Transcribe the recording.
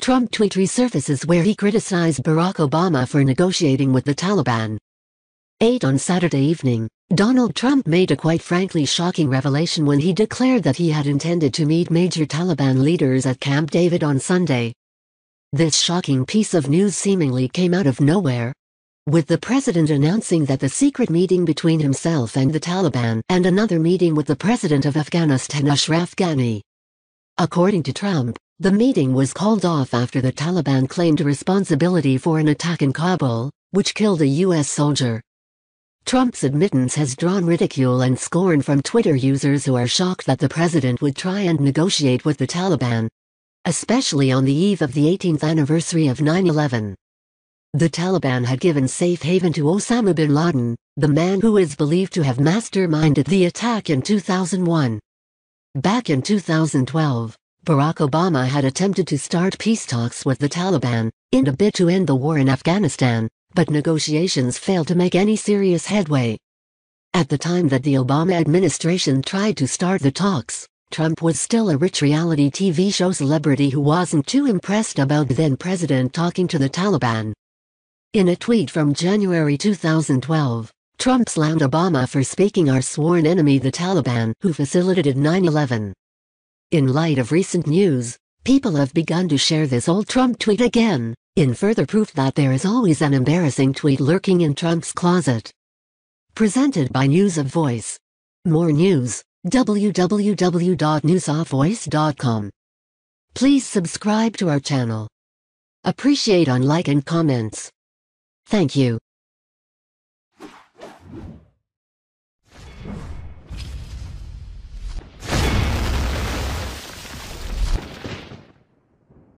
Trump tweet resurfaces where he criticized Barack Obama for negotiating with the Taliban. 8 On Saturday evening, Donald Trump made a quite frankly shocking revelation when he declared that he had intended to meet major Taliban leaders at Camp David on Sunday. This shocking piece of news seemingly came out of nowhere. With the president announcing that the secret meeting between himself and the Taliban and another meeting with the president of Afghanistan Ashraf Ghani. According to Trump, the meeting was called off after the Taliban claimed responsibility for an attack in Kabul, which killed a U.S. soldier. Trump's admittance has drawn ridicule and scorn from Twitter users who are shocked that the president would try and negotiate with the Taliban, especially on the eve of the 18th anniversary of 9-11. The Taliban had given safe haven to Osama bin Laden, the man who is believed to have masterminded the attack in 2001. Back in 2012, Barack Obama had attempted to start peace talks with the Taliban, in a bid to end the war in Afghanistan, but negotiations failed to make any serious headway. At the time that the Obama administration tried to start the talks, Trump was still a rich reality TV show celebrity who wasn't too impressed about the then president talking to the Taliban. In a tweet from January 2012, Trump slammed Obama for speaking our sworn enemy the Taliban who facilitated 9-11. In light of recent news, people have begun to share this old Trump tweet again, in further proof that there is always an embarrassing tweet lurking in Trump's closet. Presented by News of Voice. More news, www.newsofvoice.com. Please subscribe to our channel. Appreciate on like and comments. Thank you.